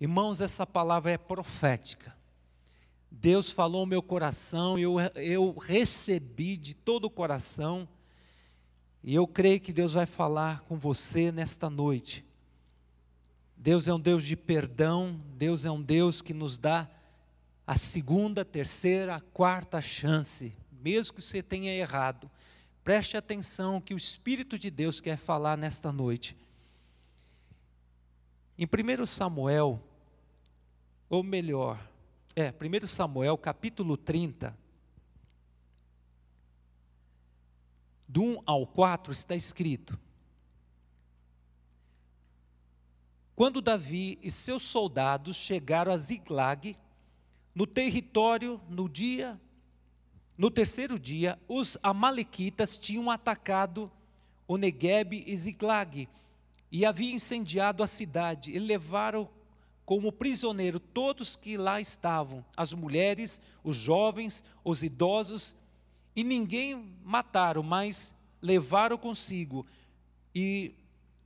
Irmãos, essa palavra é profética. Deus falou ao meu coração, eu, eu recebi de todo o coração, e eu creio que Deus vai falar com você nesta noite. Deus é um Deus de perdão, Deus é um Deus que nos dá a segunda, terceira, quarta chance, mesmo que você tenha errado. Preste atenção que o Espírito de Deus quer falar nesta noite. Em 1 Samuel, ou melhor, é, 1 Samuel capítulo 30, do 1 ao 4 está escrito: Quando Davi e seus soldados chegaram a Ziglag, no território, no dia, no terceiro dia, os amalequitas tinham atacado o Negueb e Ziglag, e havia incendiado a cidade e levaram como prisioneiro todos que lá estavam, as mulheres, os jovens, os idosos, e ninguém mataram, mas levaram consigo. E,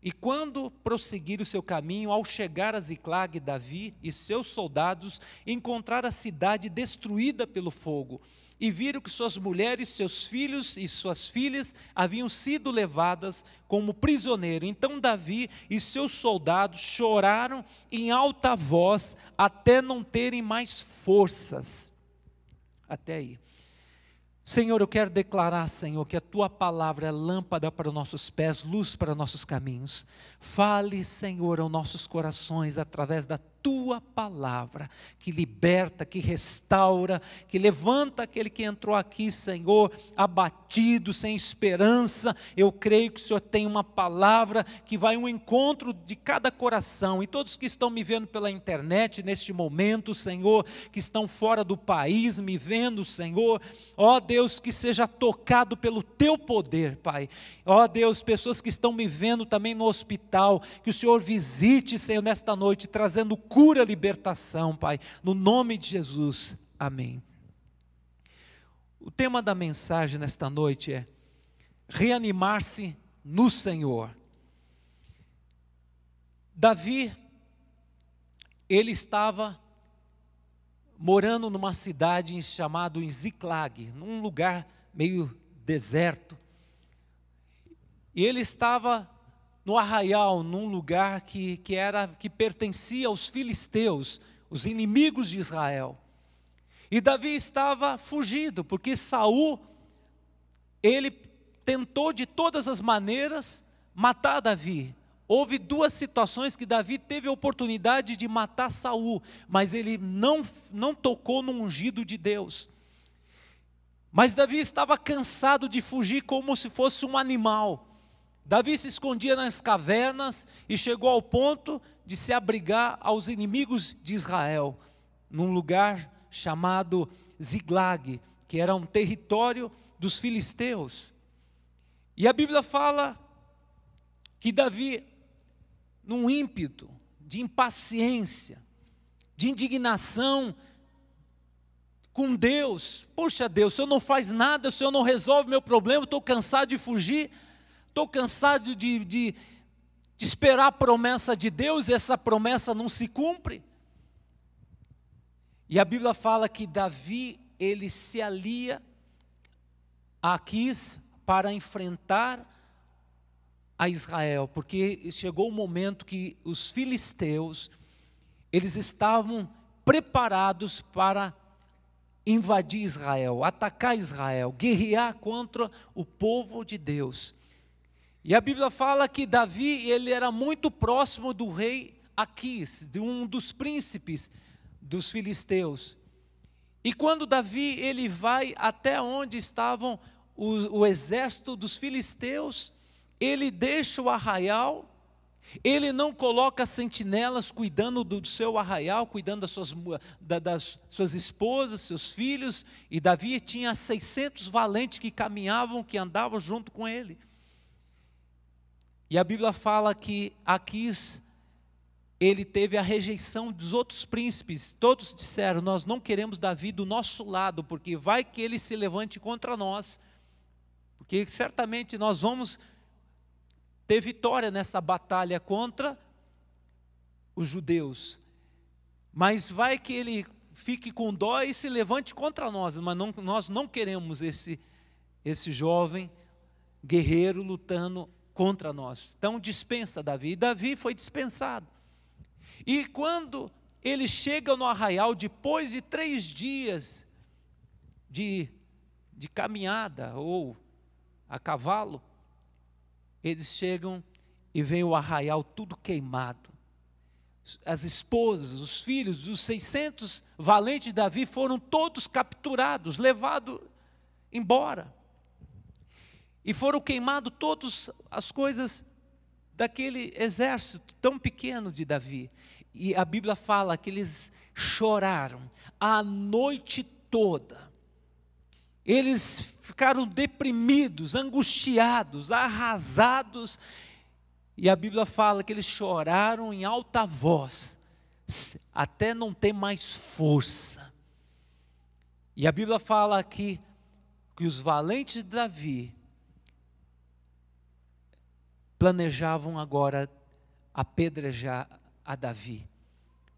e quando prosseguiram o seu caminho, ao chegar a Ziclag, Davi e seus soldados encontraram a cidade destruída pelo fogo e viram que suas mulheres, seus filhos e suas filhas haviam sido levadas como prisioneiro. Então Davi e seus soldados choraram em alta voz até não terem mais forças. Até aí. Senhor, eu quero declarar, Senhor, que a tua palavra é lâmpada para os nossos pés, luz para nossos caminhos. Fale, Senhor, aos nossos corações através da tua palavra, que liberta, que restaura, que levanta aquele que entrou aqui, Senhor, abatido, sem esperança. Eu creio que o Senhor tem uma palavra que vai um encontro de cada coração. E todos que estão me vendo pela internet neste momento, Senhor, que estão fora do país me vendo, Senhor, ó Deus, que seja tocado pelo teu poder, Pai. Ó Deus, pessoas que estão me vendo também no hospital hospital. Que o Senhor visite, Senhor, nesta noite, trazendo cura, libertação, Pai. No nome de Jesus. Amém. O tema da mensagem nesta noite é reanimar-se no Senhor. Davi, ele estava morando numa cidade chamada Ziklag, num lugar meio deserto. E ele estava no arraial, num lugar que, que, era, que pertencia aos filisteus, os inimigos de Israel. E Davi estava fugido, porque Saul ele tentou de todas as maneiras matar Davi. Houve duas situações que Davi teve a oportunidade de matar Saul, mas ele não, não tocou no ungido de Deus. Mas Davi estava cansado de fugir como se fosse um animal. Davi se escondia nas cavernas e chegou ao ponto de se abrigar aos inimigos de Israel, num lugar chamado Ziglag, que era um território dos filisteus. E a Bíblia fala que Davi, num ímpeto de impaciência, de indignação com Deus, poxa Deus, o Senhor não faz nada, o Senhor não resolve meu problema, estou cansado de fugir Estou cansado de, de, de esperar a promessa de Deus e essa promessa não se cumpre. E a Bíblia fala que Davi, ele se alia a Aquis para enfrentar a Israel, porque chegou o momento que os filisteus, eles estavam preparados para invadir Israel, atacar Israel, guerrear contra o povo de Deus. E a Bíblia fala que Davi, ele era muito próximo do rei Aquis, de um dos príncipes dos filisteus. E quando Davi, ele vai até onde estavam o, o exército dos filisteus, ele deixa o arraial, ele não coloca sentinelas cuidando do seu arraial, cuidando das suas, das suas esposas, seus filhos, e Davi tinha 600 valentes que caminhavam, que andavam junto com ele. E a Bíblia fala que Aquis, ele teve a rejeição dos outros príncipes. Todos disseram: Nós não queremos Davi do nosso lado, porque vai que ele se levante contra nós, porque certamente nós vamos ter vitória nessa batalha contra os judeus. Mas vai que ele fique com dó e se levante contra nós, mas não, nós não queremos esse, esse jovem guerreiro lutando contra nós. Então dispensa Davi. E Davi foi dispensado. E quando eles chegam no arraial, depois de três dias de, de caminhada ou a cavalo, eles chegam e vem o arraial tudo queimado. As esposas, os filhos, os 600 valentes de Davi foram todos capturados, levados embora e foram queimados todas as coisas daquele exército tão pequeno de Davi. E a Bíblia fala que eles choraram a noite toda. Eles ficaram deprimidos, angustiados, arrasados. E a Bíblia fala que eles choraram em alta voz, até não ter mais força. E a Bíblia fala aqui que os valentes de Davi planejavam agora apedrejar a Davi,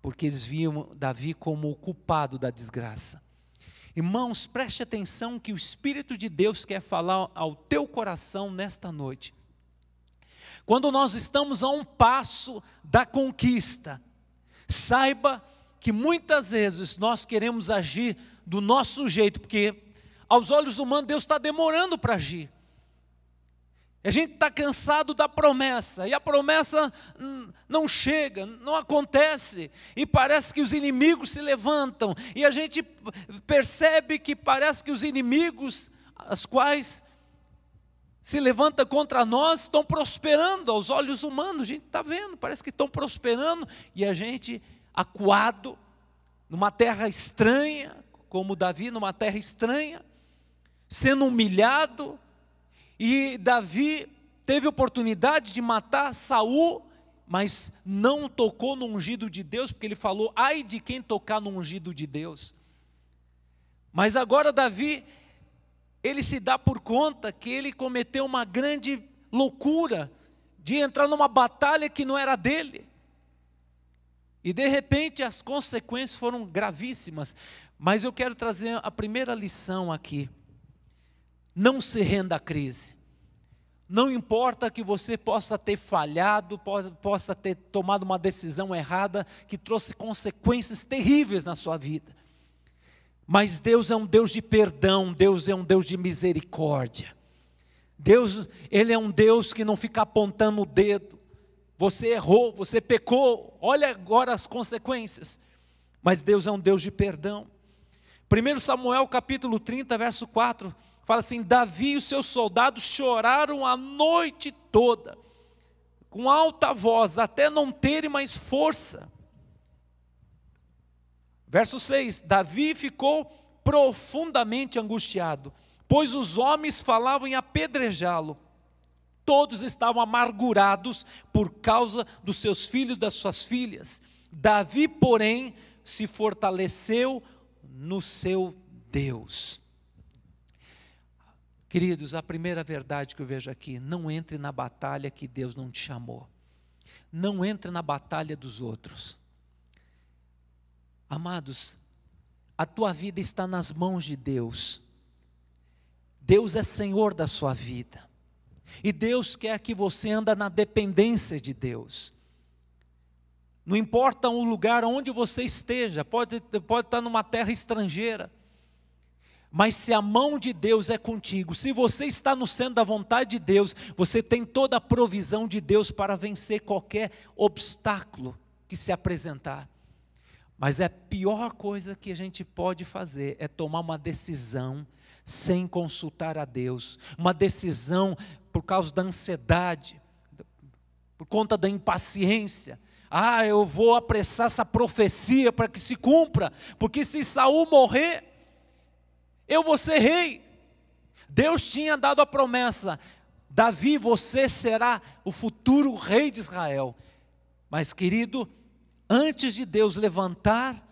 porque eles viam Davi como o culpado da desgraça. Irmãos, preste atenção que o Espírito de Deus quer falar ao teu coração nesta noite. Quando nós estamos a um passo da conquista, saiba que muitas vezes nós queremos agir do nosso jeito, porque aos olhos humanos Deus está demorando para agir. A gente está cansado da promessa, e a promessa não chega, não acontece, e parece que os inimigos se levantam, e a gente percebe que parece que os inimigos, as quais se levanta contra nós, estão prosperando aos olhos humanos, a gente está vendo, parece que estão prosperando, e a gente acuado, numa terra estranha, como Davi, numa terra estranha, sendo humilhado, e Davi teve oportunidade de matar Saul, mas não tocou no ungido de Deus, porque ele falou: "Ai de quem tocar no ungido de Deus". Mas agora Davi ele se dá por conta que ele cometeu uma grande loucura de entrar numa batalha que não era dele. E de repente as consequências foram gravíssimas. Mas eu quero trazer a primeira lição aqui. Não se renda à crise. Não importa que você possa ter falhado, possa ter tomado uma decisão errada que trouxe consequências terríveis na sua vida. Mas Deus é um Deus de perdão, Deus é um Deus de misericórdia. Deus, ele é um Deus que não fica apontando o dedo. Você errou, você pecou. Olha agora as consequências. Mas Deus é um Deus de perdão. 1 Samuel capítulo 30, verso 4 Fala assim: Davi e os seus soldados choraram a noite toda, com alta voz, até não terem mais força. Verso 6: Davi ficou profundamente angustiado, pois os homens falavam em apedrejá-lo. Todos estavam amargurados por causa dos seus filhos e das suas filhas. Davi, porém, se fortaleceu no seu Deus. Queridos, a primeira verdade que eu vejo aqui: não entre na batalha que Deus não te chamou. Não entre na batalha dos outros. Amados, a tua vida está nas mãos de Deus. Deus é Senhor da sua vida. E Deus quer que você anda na dependência de Deus. Não importa o lugar onde você esteja, pode, pode estar numa terra estrangeira, mas se a mão de Deus é contigo, se você está no centro da vontade de Deus, você tem toda a provisão de Deus para vencer qualquer obstáculo que se apresentar. Mas é a pior coisa que a gente pode fazer é tomar uma decisão sem consultar a Deus, uma decisão por causa da ansiedade, por conta da impaciência, ah, eu vou apressar essa profecia para que se cumpra, porque se Saul morrer, eu vou ser rei. Deus tinha dado a promessa: Davi, você será o futuro rei de Israel. Mas, querido, antes de Deus levantar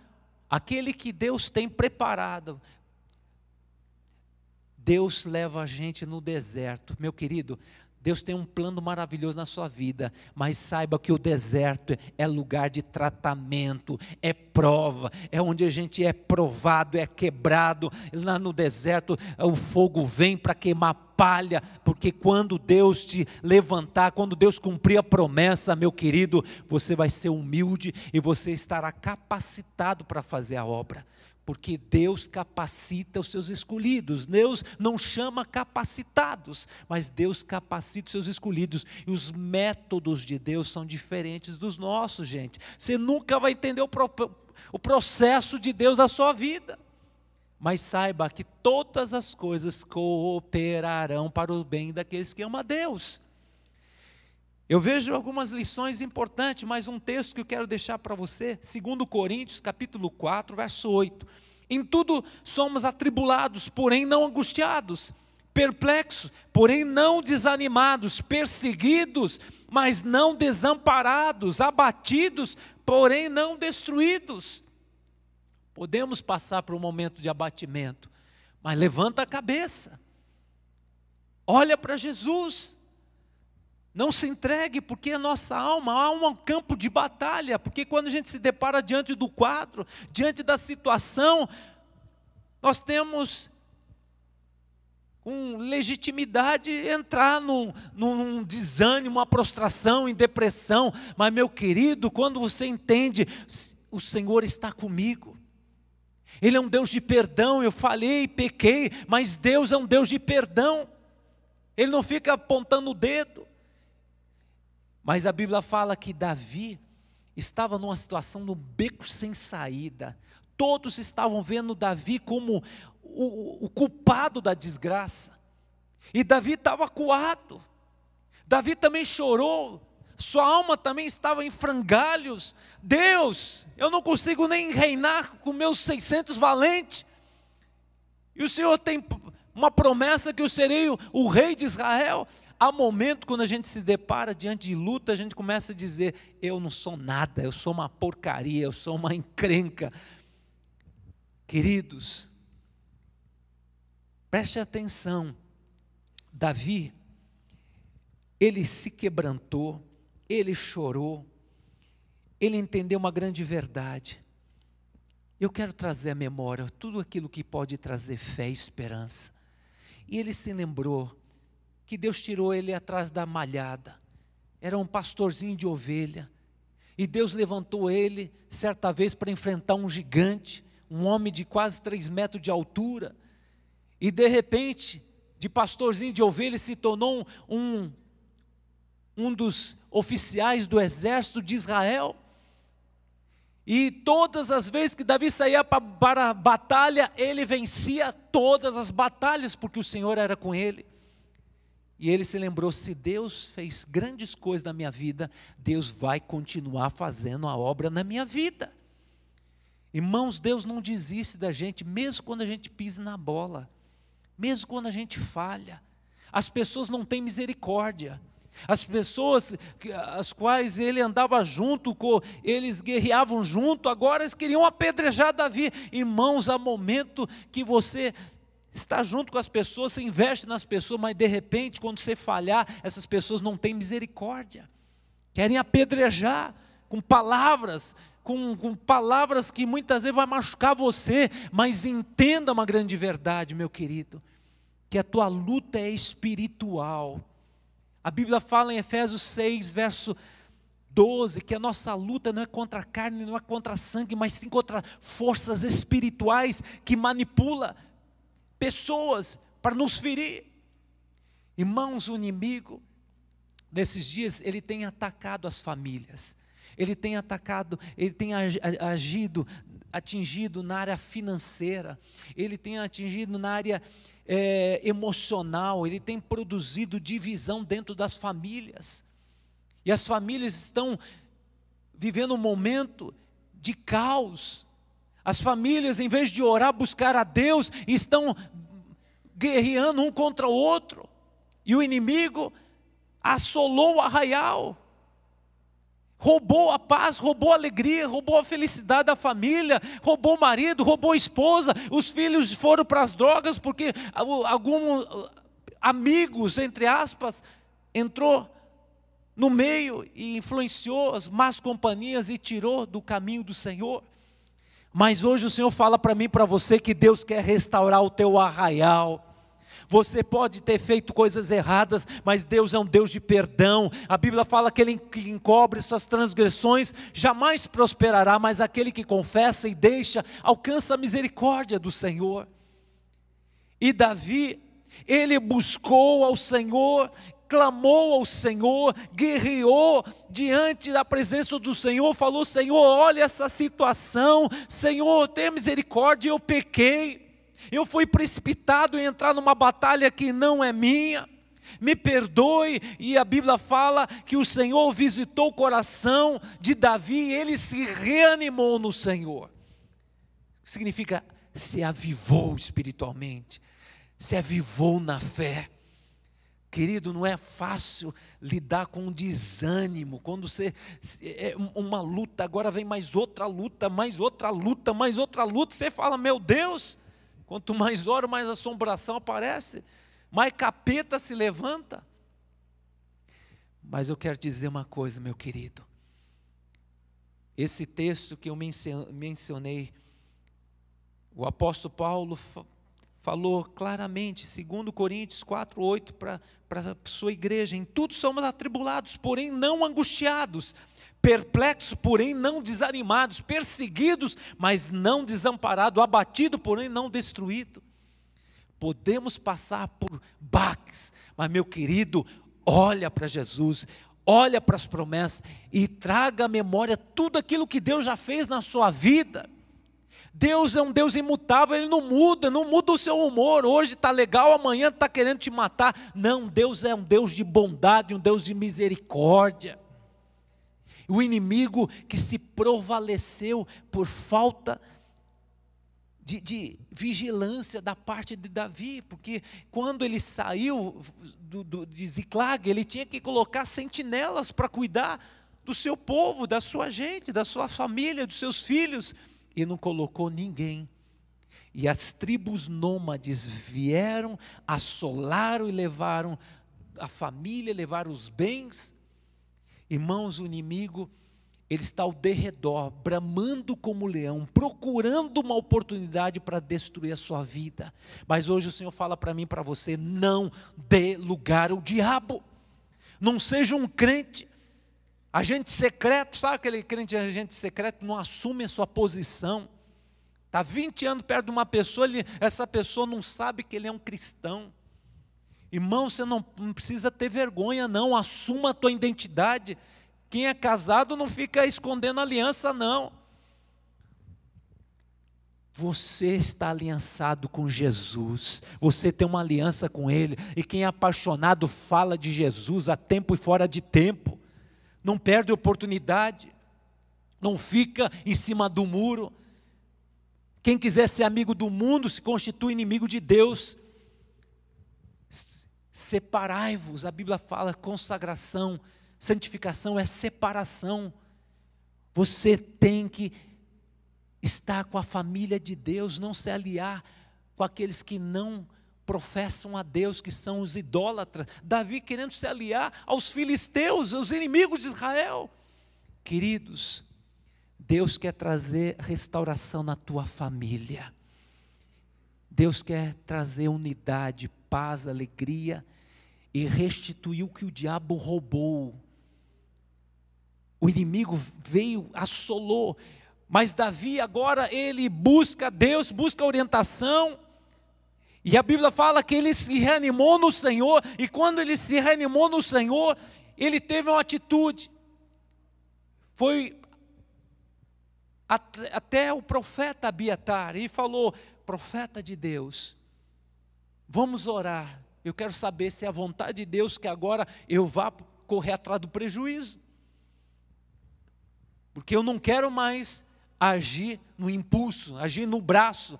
aquele que Deus tem preparado, Deus leva a gente no deserto. Meu querido, Deus tem um plano maravilhoso na sua vida, mas saiba que o deserto é lugar de tratamento, é prova, é onde a gente é provado, é quebrado. Lá no deserto o fogo vem para queimar palha, porque quando Deus te levantar, quando Deus cumprir a promessa, meu querido, você vai ser humilde e você estará capacitado para fazer a obra porque Deus capacita os seus escolhidos. Deus não chama capacitados, mas Deus capacita os seus escolhidos. E os métodos de Deus são diferentes dos nossos, gente. Você nunca vai entender o, pro, o processo de Deus na sua vida. Mas saiba que todas as coisas cooperarão para o bem daqueles que amam a Deus. Eu vejo algumas lições importantes, mas um texto que eu quero deixar para você, 2 Coríntios, capítulo 4, verso 8. Em tudo somos atribulados, porém não angustiados, perplexos, porém não desanimados, perseguidos, mas não desamparados, abatidos, porém não destruídos. Podemos passar por um momento de abatimento, mas levanta a cabeça. Olha para Jesus. Não se entregue, porque a nossa alma, a alma é um campo de batalha, porque quando a gente se depara diante do quadro, diante da situação, nós temos com legitimidade entrar num, num desânimo, uma prostração, em depressão. Mas, meu querido, quando você entende, o Senhor está comigo. Ele é um Deus de perdão. Eu falei e pequei, mas Deus é um Deus de perdão. Ele não fica apontando o dedo. Mas a Bíblia fala que Davi estava numa situação no beco sem saída. Todos estavam vendo Davi como o, o culpado da desgraça. E Davi estava acuado. Davi também chorou. Sua alma também estava em frangalhos. Deus, eu não consigo nem reinar com meus 600 valentes. E o Senhor tem uma promessa que eu serei o, o rei de Israel há momento quando a gente se depara diante de luta, a gente começa a dizer: eu não sou nada, eu sou uma porcaria, eu sou uma encrenca. Queridos, preste atenção. Davi, ele se quebrantou, ele chorou, ele entendeu uma grande verdade. Eu quero trazer à memória tudo aquilo que pode trazer fé e esperança. E ele se lembrou que Deus tirou ele atrás da malhada. Era um pastorzinho de ovelha. E Deus levantou ele, certa vez, para enfrentar um gigante, um homem de quase três metros de altura. E de repente, de pastorzinho de ovelha, se tornou um, um dos oficiais do exército de Israel. E todas as vezes que Davi saía para a batalha, ele vencia todas as batalhas, porque o Senhor era com ele. E ele se lembrou: se Deus fez grandes coisas na minha vida, Deus vai continuar fazendo a obra na minha vida. Irmãos, Deus não desiste da gente, mesmo quando a gente pisa na bola, mesmo quando a gente falha. As pessoas não têm misericórdia. As pessoas as quais ele andava junto com, eles guerreavam junto, agora eles queriam apedrejar Davi. Irmãos, há momento que você está junto com as pessoas, você investe nas pessoas, mas de repente, quando você falhar, essas pessoas não têm misericórdia, querem apedrejar com palavras, com, com, palavras que muitas vezes vai machucar você, mas entenda uma grande verdade, meu querido, que a tua luta é espiritual. A Bíblia fala em Efésios 6, verso 12, que a nossa luta não é contra a carne, não é contra sangue, mas sim contra forças espirituais que manipula pessoas para nos ferir. Irmãos, o inimigo, nesses dias, ele tem atacado as famílias, ele tem atacado, ele tem agido, atingido na área financeira, ele tem atingido na área é, emocional, ele tem produzido divisão dentro das famílias. E as famílias estão vivendo um momento de caos, as famílias, em vez de orar, buscar a Deus, estão guerreando um contra o outro. E o inimigo assolou o arraial, roubou a paz, roubou a alegria, roubou a felicidade da família, roubou o marido, roubou a esposa. Os filhos foram para as drogas porque alguns uh, amigos, entre aspas, entrou no meio e influenciou as más companhias e tirou do caminho do Senhor. Mas hoje o Senhor fala para mim e para você que Deus quer restaurar o teu arraial. Você pode ter feito coisas erradas, mas Deus é um Deus de perdão. A Bíblia fala que ele que encobre suas transgressões jamais prosperará, mas aquele que confessa e deixa alcança a misericórdia do Senhor. E Davi, ele buscou ao Senhor clamou ao Senhor, guerreou diante da presença do Senhor, falou: Senhor, olha essa situação, Senhor, tenha misericórdia, eu pequei, eu fui precipitado em entrar numa batalha que não é minha. Me perdoe, e a Bíblia fala que o Senhor visitou o coração de Davi, ele se reanimou no Senhor. Significa se avivou espiritualmente, se avivou na fé Querido, não é fácil lidar com o desânimo, quando você é, é uma luta, agora vem mais outra luta, mais outra luta, mais outra luta, você fala: "Meu Deus!" Quanto mais oro, mais assombração aparece, mais capeta se levanta. Mas eu quero dizer uma coisa, meu querido. Esse texto que eu mencionei, o apóstolo Paulo falou claramente, segundo Coríntios 4, 8, para a sua igreja, em tudo somos atribulados, porém não angustiados, perplexos, porém não desanimados, perseguidos, mas não desamparados, abatido, porém não destruído. Podemos passar por baques, mas meu querido, olha para Jesus, olha para as promessas e traga à memória tudo aquilo que Deus já fez na sua vida. Deus é um Deus imutável, Ele não muda, não muda o seu humor. Hoje está legal, amanhã está querendo te matar. Não, Deus é um Deus de bondade, um Deus de misericórdia. O inimigo que se provaleceu por falta de, de vigilância da parte de Davi, porque quando ele saiu do, do, de Ziclag, ele tinha que colocar sentinelas para cuidar do seu povo, da sua gente, da sua família, dos seus filhos e não colocou ninguém. E as tribos nômades vieram, assolaram e levaram a família, levaram os bens. Irmãos, o inimigo, ele está ao derredor, bramando como leão, procurando uma oportunidade para destruir a sua vida. Mas hoje o Senhor fala para mim, para você, não dê lugar ao diabo. Não seja um crente, Agente secreto, sabe aquele crente agente secreto? Não assume a sua posição. Está 20 anos perto de uma pessoa, ele, essa pessoa não sabe que ele é um cristão. Irmão, você não, não precisa ter vergonha, não. Assuma a tua identidade. Quem é casado não fica escondendo aliança, não. Você está aliançado com Jesus, você tem uma aliança com Ele, e quem é apaixonado fala de Jesus a tempo e fora de tempo não perde oportunidade, não fica em cima do muro. Quem quiser ser amigo do mundo se constitui inimigo de Deus. Separai-vos, a Bíblia fala consagração, santificação é separação. Você tem que estar com a família de Deus, não se aliar com aqueles que não professam a Deus, que são os idólatras. Davi querendo se aliar aos filisteus, aos inimigos de Israel. Queridos, Deus quer trazer restauração na tua família. Deus quer trazer unidade, paz, alegria e restituir o que o diabo roubou. O inimigo veio, assolou, mas Davi agora ele busca Deus, busca orientação, e a Bíblia fala que ele se reanimou no Senhor, e quando ele se reanimou no Senhor, ele teve uma atitude. Foi até o profeta Abiatar e falou: Profeta de Deus, vamos orar. Eu quero saber se é a vontade de Deus que agora eu vá correr atrás do prejuízo. Porque eu não quero mais agir no impulso, agir no braço,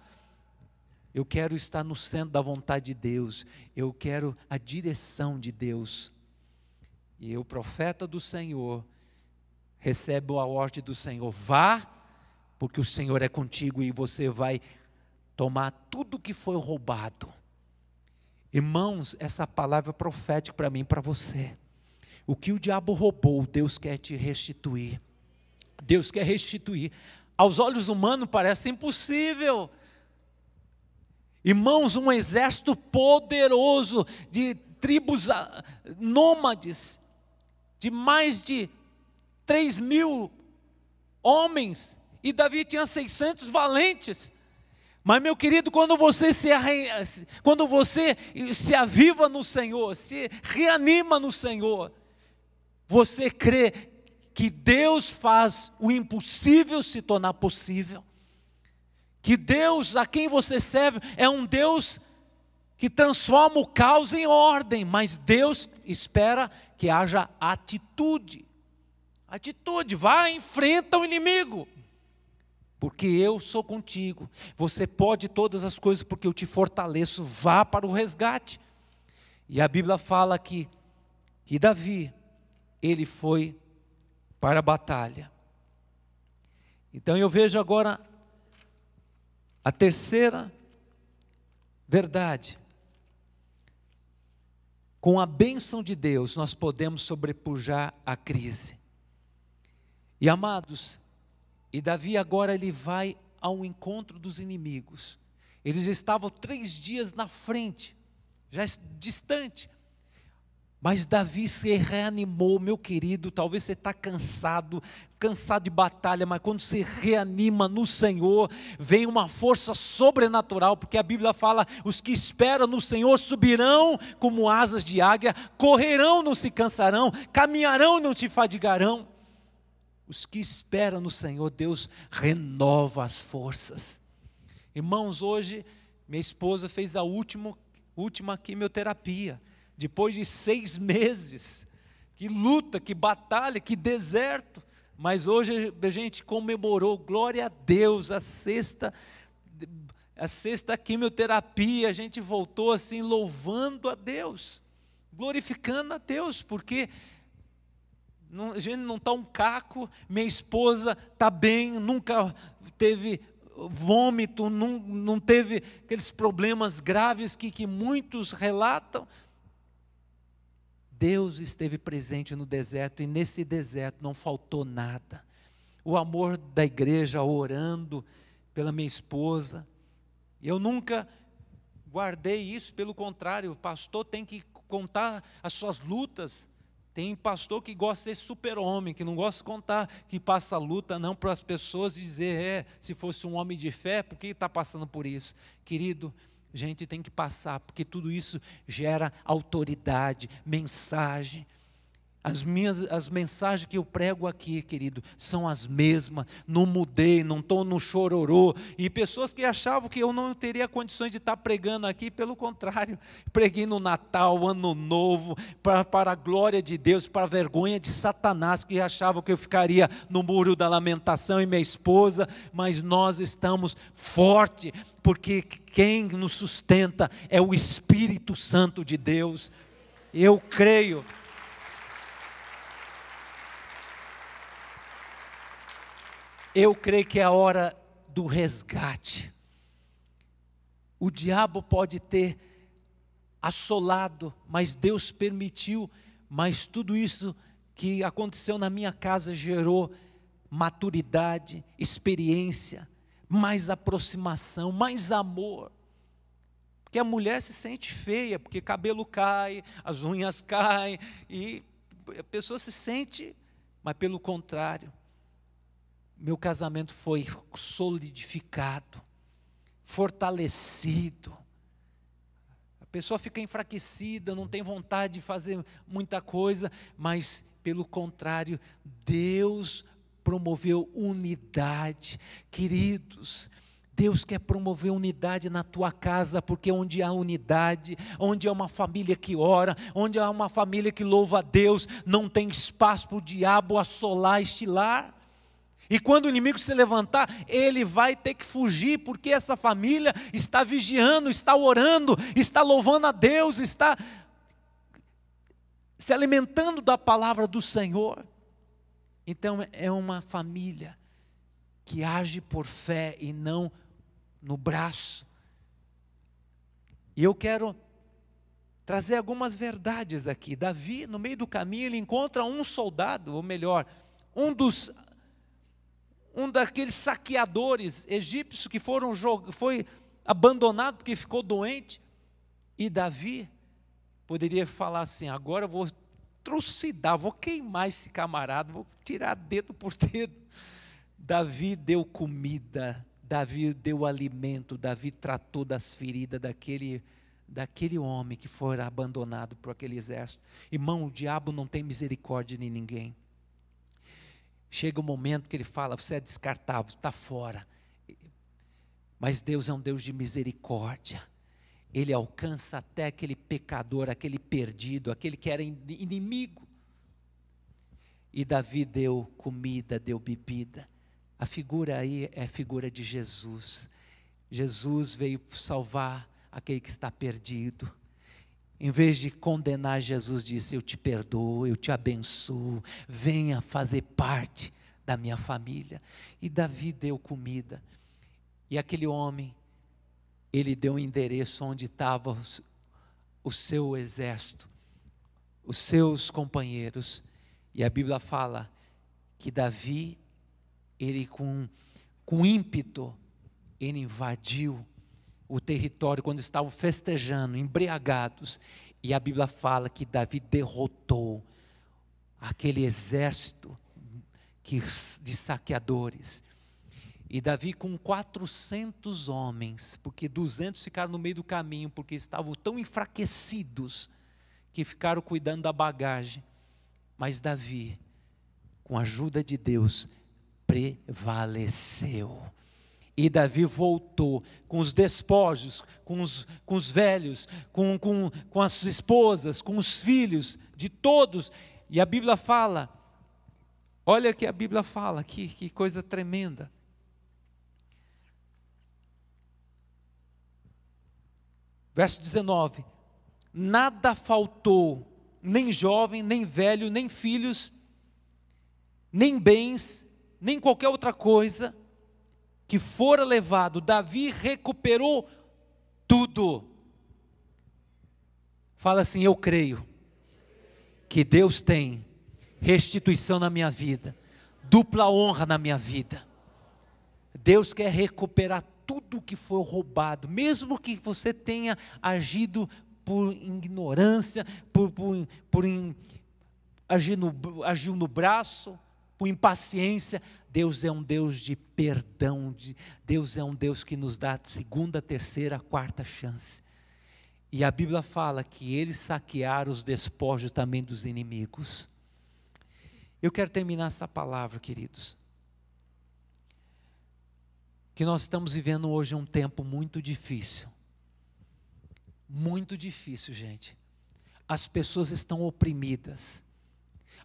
eu quero estar no centro da vontade de Deus. Eu quero a direção de Deus. E o profeta do Senhor recebe a ordem do Senhor: vá, porque o Senhor é contigo e você vai tomar tudo que foi roubado. Irmãos, essa palavra é profética para mim, para você. O que o diabo roubou, Deus quer te restituir. Deus quer restituir. Aos olhos humanos parece impossível. Irmãos, um exército poderoso de tribos ah, nômades, de mais de 3 mil homens, e Davi tinha 600 valentes. Mas, meu querido, quando você se, quando você se aviva no Senhor, se reanima no Senhor, você crê que Deus faz o impossível se tornar possível que Deus a quem você serve é um Deus que transforma o caos em ordem, mas Deus espera que haja atitude. Atitude, vá, enfrenta o inimigo, porque eu sou contigo. Você pode todas as coisas, porque eu te fortaleço. Vá para o resgate. E a Bíblia fala que, que Davi, ele foi para a batalha. Então eu vejo agora a terceira verdade, com a bênção de Deus, nós podemos sobrepujar a crise. E amados, e Davi agora ele vai ao encontro dos inimigos. Eles estavam três dias na frente, já distante, mas Davi se reanimou, meu querido. Talvez você está cansado, cansado de batalha, mas quando se reanima no Senhor, vem uma força sobrenatural, porque a Bíblia fala: os que esperam no Senhor subirão como asas de águia, correrão, não se cansarão, caminharão, não te fadigarão. Os que esperam no Senhor, Deus renova as forças. Irmãos, hoje minha esposa fez a última, última quimioterapia depois de seis meses, que luta, que batalha, que deserto. Mas hoje a gente comemorou, glória a Deus, a sexta, a sexta quimioterapia, a gente voltou assim louvando a Deus, glorificando a Deus, porque não, a gente não está um caco, minha esposa está bem, nunca teve vômito, não, não teve aqueles problemas graves que, que muitos relatam. Deus esteve presente no deserto e nesse deserto não faltou nada. O amor da igreja orando pela minha esposa. Eu nunca guardei isso, pelo contrário, o pastor tem que contar as suas lutas. Tem pastor que gosta de ser super-homem, que não gosta de contar que passa luta, não, para as pessoas dizer, é, se fosse um homem de fé, por que está passando por isso? Querido, a gente tem que passar, porque tudo isso gera autoridade, mensagem. As minhas as mensagens que eu prego aqui, querido, são as mesmas. Não mudei, não estou no chororô. E pessoas que achavam que eu não teria condições de estar tá pregando aqui, pelo contrário, preguei no Natal, Ano Novo, para a glória de Deus, para a vergonha de Satanás, que achava que eu ficaria no muro da lamentação e minha esposa, mas nós estamos forte, porque quem nos sustenta é o Espírito Santo de Deus. Eu creio. Eu creio que é a hora do resgate. O diabo pode ter assolado, mas Deus permitiu, mas tudo isso que aconteceu na minha casa gerou maturidade, experiência, mais aproximação, mais amor. Porque a mulher se sente feia, porque cabelo cai, as unhas caem, e a pessoa se sente, mas pelo contrário, meu casamento foi solidificado, fortalecido. A pessoa fica enfraquecida, não tem vontade de fazer muita coisa, mas, pelo contrário, Deus promoveu unidade. Queridos, Deus quer promover unidade na tua casa, porque onde há unidade, onde há uma família que ora, onde há uma família que louva a Deus, não tem espaço para o diabo assolar este lar. E quando o inimigo se levantar, ele vai ter que fugir, porque essa família está vigiando, está orando, está louvando a Deus, está se alimentando da palavra do Senhor. Então é uma família que age por fé e não no braço. E eu quero trazer algumas verdades aqui. Davi, no meio do caminho, ele encontra um soldado, ou melhor, um dos um daqueles saqueadores egípcios que foram foi abandonado porque ficou doente. E Davi poderia falar assim: agora eu vou trucidar, vou queimar esse camarada, vou tirar dedo por dedo. Davi deu comida, Davi deu alimento, Davi tratou das feridas daquele daquele homem que fora abandonado por aquele exército. Irmão, o diabo não tem misericórdia em ninguém. Chega o um momento que ele fala: você é descartável, está fora. Mas Deus é um Deus de misericórdia. Ele alcança até aquele pecador, aquele perdido, aquele que era inimigo. E Davi deu comida, deu bebida. A figura aí é a figura de Jesus. Jesus veio salvar aquele que está perdido em vez de condenar, Jesus disse: Eu te perdoo, eu te abençoo, venha fazer parte da minha família. E Davi deu comida. E aquele homem, ele deu o um endereço onde estava o seu exército, os seus companheiros. E a Bíblia fala que Davi, ele com, com ímpeto, ele invadiu o território quando estavam festejando, embriagados. E a Bíblia fala que Davi derrotou aquele exército de saqueadores. E Davi com 400 homens, porque 200 ficaram no meio do caminho, porque estavam tão enfraquecidos que ficaram cuidando da bagagem. Mas Davi, com a ajuda de Deus, prevaleceu. E Davi voltou com os despojos, com os, com os velhos, com, com, com as esposas, com os filhos, de todos. E a Bíblia fala, olha que a Bíblia fala, que, que coisa tremenda. Verso 19: Nada faltou, nem jovem, nem velho, nem filhos, nem bens, nem qualquer outra coisa que fora levado, Davi recuperou tudo. Fala assim: Eu creio que Deus tem restituição na minha vida, dupla honra na minha vida. Deus quer recuperar tudo que foi roubado, mesmo que você tenha agido por ignorância, por, por, por in, agir no, agiu no braço, por impaciência, Deus é um Deus de perdão, de, Deus é um Deus que nos dá segunda, terceira, quarta chance. E a Bíblia fala que ele saquear os despojos também dos inimigos. Eu quero terminar essa palavra, queridos. Que nós estamos vivendo hoje um tempo muito difícil. Muito difícil, gente. As pessoas estão oprimidas.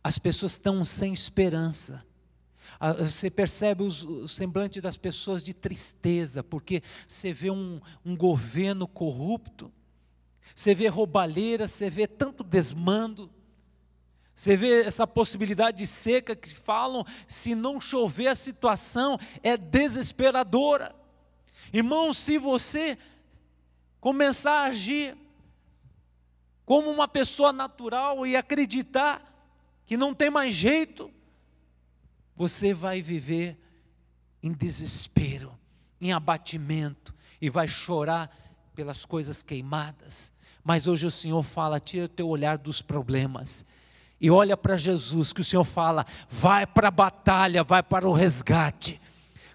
As pessoas estão sem esperança. Você percebe os, o semblante das pessoas de tristeza, porque você vê um, um governo corrupto, você vê roubalheira, você vê tanto desmando. Você vê essa possibilidade de seca que falam, se não chover a situação é desesperadora. Irmão, se você começar a agir como uma pessoa natural e acreditar que não tem mais jeito, você vai viver em desespero, em abatimento e vai chorar pelas coisas queimadas. Mas hoje o Senhor fala: tira o teu olhar dos problemas e olha para Jesus, que o Senhor fala: vai para a batalha, vai para o resgate.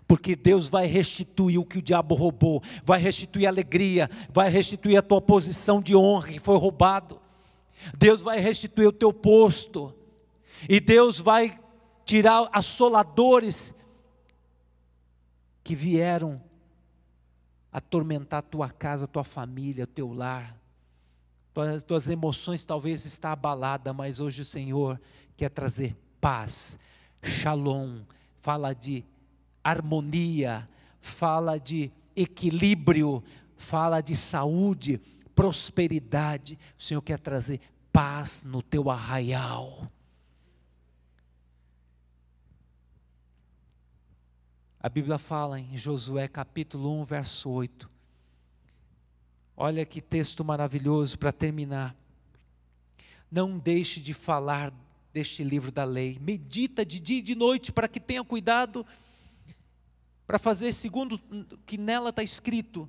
Porque Deus vai restituir o que o diabo roubou, vai restituir a alegria, vai restituir a tua posição de honra que foi roubado. Deus vai restituir o teu posto. E Deus vai tirar assoladores que vieram atormentar tua casa, tua família, teu lar. Tuas, tuas emoções talvez está abalada, mas hoje o Senhor quer trazer paz. Shalom fala de harmonia, fala de equilíbrio, fala de saúde, prosperidade. O Senhor quer trazer paz no teu arraial. A Bíblia fala em Josué capítulo 1, verso 8. Olha que texto maravilhoso para terminar. Não deixe de falar deste livro da lei. Medita de dia e de noite para que tenha cuidado para fazer segundo que nela está escrito.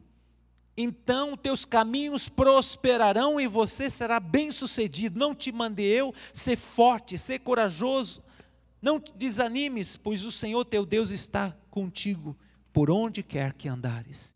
Então teus caminhos prosperarão e você será bem-sucedido. Não te mandei eu ser forte, ser corajoso. Não desanimes, pois o Senhor teu Deus está contigo por onde quer que andares.